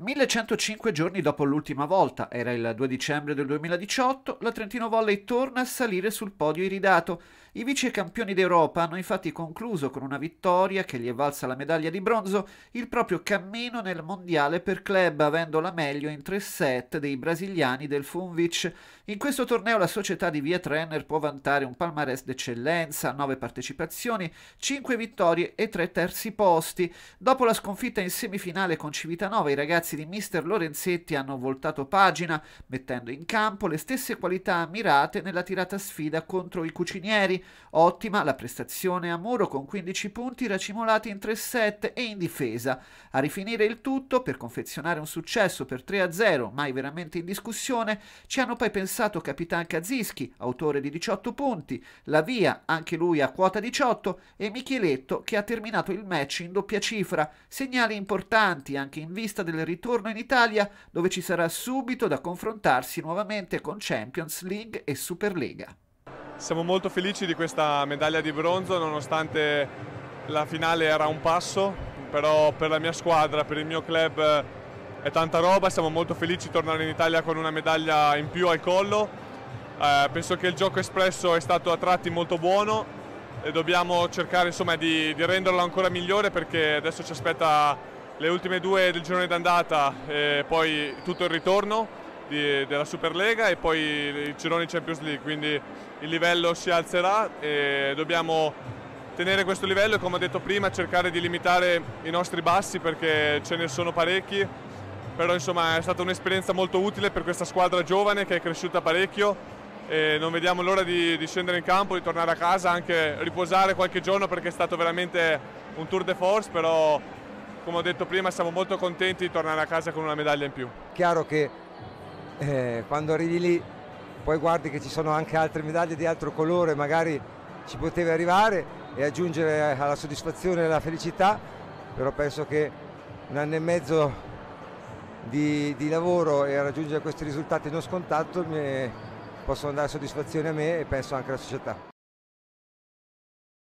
1105 giorni dopo l'ultima volta, era il 2 dicembre del 2018, la Trentino Volley torna a salire sul podio iridato. I vice campioni d'Europa hanno infatti concluso con una vittoria che gli è valsa la medaglia di bronzo il proprio cammino nel mondiale per club, avendo la meglio in tre set dei brasiliani del Funvic. In questo torneo la società di Via Trenner può vantare un palmarès d'eccellenza, 9 partecipazioni, 5 vittorie e 3 terzi posti. Dopo la sconfitta in semifinale con Civitanova, i ragazzi ragazzi di Mister Lorenzetti hanno voltato pagina, mettendo in campo le stesse qualità ammirate nella tirata sfida contro i cucinieri. Ottima la prestazione a muro con 15 punti racimolati in 3 7 e in difesa. A rifinire il tutto, per confezionare un successo per 3-0, mai veramente in discussione, ci hanno poi pensato Capitan Kaziski, autore di 18 punti, La Via, anche lui a quota 18, e Micheletto che ha terminato il match in doppia cifra. Segnali importanti anche in vista del ritorno ritorno in Italia dove ci sarà subito da confrontarsi nuovamente con Champions League e Superlega. Siamo molto felici di questa medaglia di bronzo nonostante la finale era un passo, però per la mia squadra, per il mio club eh, è tanta roba, siamo molto felici di tornare in Italia con una medaglia in più al collo. Eh, penso che il gioco espresso è stato a tratti molto buono e dobbiamo cercare insomma, di, di renderlo ancora migliore perché adesso ci aspetta le ultime due del girone d'andata e eh, poi tutto il ritorno di, della Superlega e poi il girone Champions League, quindi il livello si alzerà e dobbiamo tenere questo livello e come ho detto prima cercare di limitare i nostri bassi perché ce ne sono parecchi, però insomma è stata un'esperienza molto utile per questa squadra giovane che è cresciuta parecchio e non vediamo l'ora di, di scendere in campo, di tornare a casa, anche riposare qualche giorno perché è stato veramente un tour de force, però come ho detto prima siamo molto contenti di tornare a casa con una medaglia in più. Chiaro che eh, quando arrivi lì poi guardi che ci sono anche altre medaglie di altro colore, magari ci potevi arrivare e aggiungere alla soddisfazione e alla felicità, però penso che un anno e mezzo di, di lavoro e raggiungere questi risultati non scontato mi possono dare soddisfazione a me e penso anche alla società.